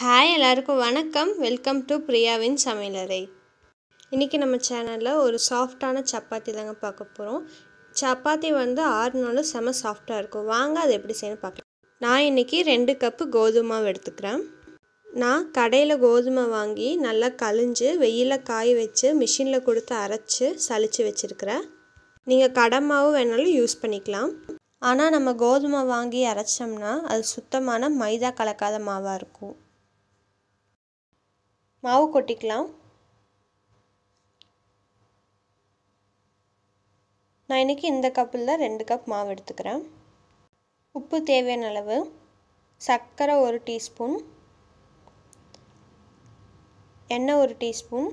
hi எல்லாருக்கும் வணக்கம் welcome to பிரியாவின் சமையலறை இன்றைக்கி நம்ம சேனலில் ஒரு சாஃப்டான சப்பாத்தி தாங்க பார்க்க போகிறோம் சப்பாத்தி வந்து ஆறுனாலும் செம சாஃப்டாக இருக்கும் வாங்க அது எப்படி செய்யணும் பார்க்கலாம் நான் இன்றைக்கி ரெண்டு கப்பு கோதுமை எடுத்துக்கிறேன் நான் கடையில் கோதுமை வாங்கி நல்லா கழிஞ்சு வெயிலில் காய வச்சு மிஷினில் கொடுத்து அரைச்சி சளிச்சு வச்சுருக்கிறேன் நீங்கள் கடை மாவு வேணாலும் யூஸ் பண்ணிக்கலாம் ஆனால் நம்ம கோதுமை வாங்கி அரைச்சோம்னா அது சுத்தமான மைதா கலக்காத மாவாக இருக்கும் மாவு கொட்டிக்கலாம் நான் இன்றைக்கி இந்த கப்பில் தான் ரெண்டு கப் மாவு எடுத்துக்கிறேன் உப்பு தேவையான அளவு சர்க்கரை ஒரு டீஸ்பூன் எண்ணெய் ஒரு டீஸ்பூன்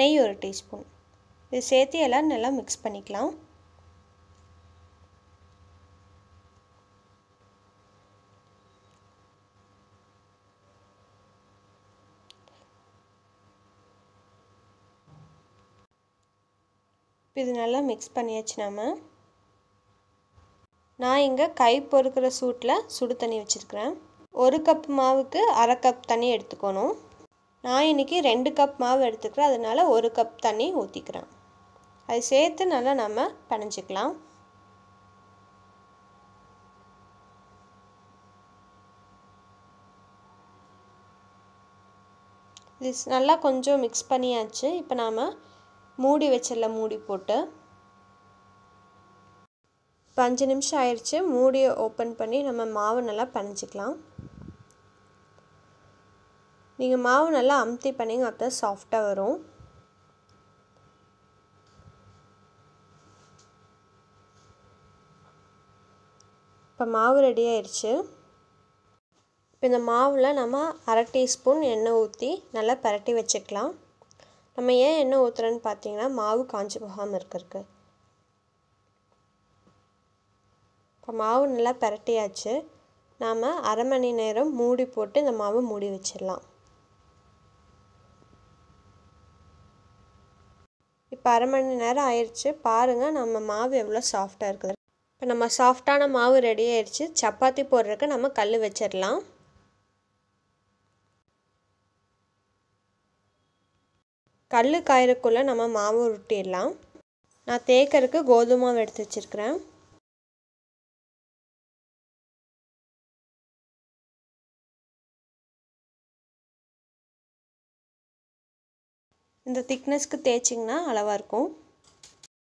நெய் ஒரு டீஸ்பூன் இது சேர்த்து எல்லாம் நல்லா மிக்ஸ் பண்ணிக்கலாம் இப்போ இது நல்லா மிக்ஸ் பண்ணியாச்சு நம்ம நான் இங்கே கை பொறுக்கிற சூட்டில் சுடு தண்ணி வச்சுருக்கிறேன் ஒரு கப் மாவுக்கு அரை கப் தண்ணி எடுத்துக்கணும் நான் இன்றைக்கி ரெண்டு கப் மாவு எடுத்துக்கிறேன் அதனால் ஒரு கப் தண்ணி ஊற்றிக்கிறேன் அது சேர்த்து நல்லா நம்ம பனைஞ்சிக்கலாம் இது நல்லா கொஞ்சம் மிக்ஸ் பண்ணியாச்சு இப்போ நாம் மூடி வச்சிடல மூடி போட்டு பஞ்சு அஞ்சு நிமிஷம் ஆயிடுச்சு மூடியை ஓப்பன் பண்ணி நம்ம மாவு நல்லா பனைஞ்சிக்கலாம் நீங்கள் மாவு நல்லா அமுத்தி பண்ணிங்க அப்போ சாஃப்டாக வரும் இப்போ மாவு ரெடி ஆயிடுச்சு இப்போ இந்த மாவில் நம்ம அரை டீஸ்பூன் எண்ணெய் ஊற்றி நல்லா பரட்டி வச்சுக்கலாம் நம்ம ஏன் என்ன ஊற்றுறோன்னு பார்த்தீங்கன்னா மாவு காஞ்சி போகாமல் இருக்கிறதுக்கு இப்போ மாவு நல்லா பரட்டியாச்சு நாம் அரை மணி நேரம் மூடி போட்டு இந்த மாவு மூடி வச்சிடலாம் இப்போ அரை மணி நேரம் ஆயிடுச்சு பாருங்கள் நம்ம மாவு எவ்வளோ சாஃப்டாக இருக்குது இப்போ நம்ம சாஃப்டான மாவு ரெடி ஆயிடுச்சு சப்பாத்தி போடுறதுக்கு நம்ம கல் வச்சிடலாம் கல் காயறக்குள்ளே நம்ம மாவு உருட்டிடலாம் நான் தேக்கருக்கு கோதுமை மாவு எடுத்து வச்சுருக்கிறேன் இந்த திக்னஸ்க்கு தேய்ச்சிங்கன்னா அளவாக இருக்கும்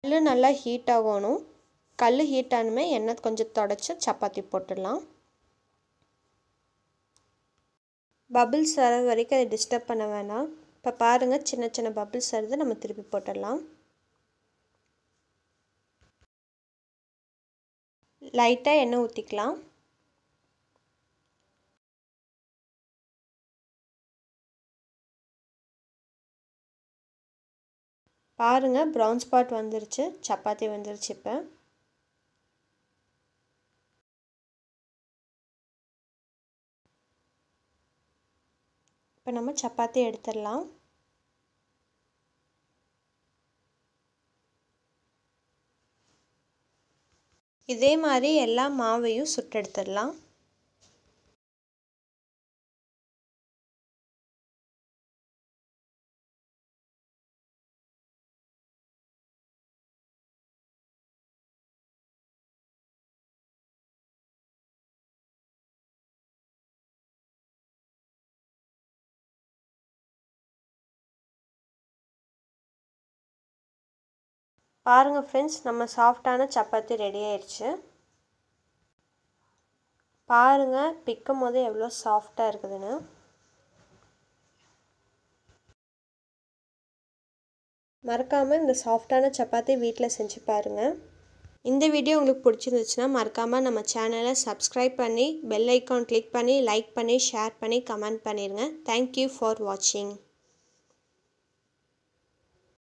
கல் நல்லா ஹீட் ஆகணும் கல் ஹீட் ஆனமே எண்ணெய் கொஞ்சம் தொடச்சி சப்பாத்தி போட்டுடலாம் பபிள்ஸ் வர வரைக்கும் அதை டிஸ்டர்ப் பண்ண வேணாம் இப்போ பாருங்கள் சின்ன சின்ன பபிள்ஸ் வருது நம்ம திருப்பி போட்டுடலாம் லைட்டாக எண்ணெய் ஊற்றிக்கலாம் பாருங்கள் ப்ரௌன் ஸ்பாட் வந்துருச்சு சப்பாத்தி வந்துருச்சு இப்போ இப்போ நம்ம சப்பாத்தி எடுத்துடலாம் இதே மாதிரி எல்லா மாவையும் சுட்டெடுத்துடலாம் பாருங்கள் ஃப்ரெண்ட்ஸ் நம்ம சாஃப்டான சப்பாத்தி ரெடி ஆயிடுச்சு பாருங்கள் பிக்கும் போது எவ்வளோ சாஃப்டாக இருக்குதுன்னு மறக்காமல் இந்த சாஃப்டான சப்பாத்தி வீட்டில் செஞ்சு பாருங்கள் இந்த வீடியோ உங்களுக்கு பிடிச்சிருந்துச்சுன்னா மறக்காமல் நம்ம சேனலை சப்ஸ்கிரைப் பண்ணி பெல் ஐக்கான் கிளிக் பண்ணி லைக் பண்ணி ஷேர் பண்ணி கமெண்ட் பண்ணிடுங்க தேங்க்யூ ஃபார் வாட்சிங்